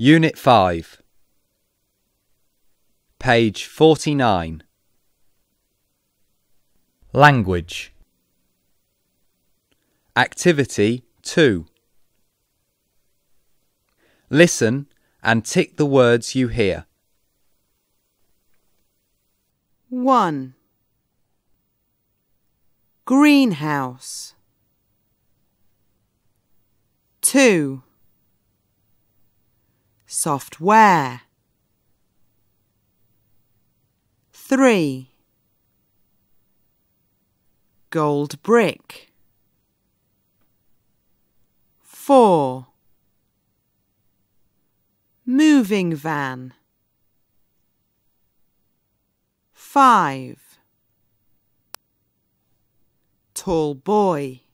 Unit 5, page 49. Language. Activity 2. Listen and tick the words you hear. 1. Greenhouse. 2 software. 3. Gold brick. 4. Moving van. 5. Tall boy.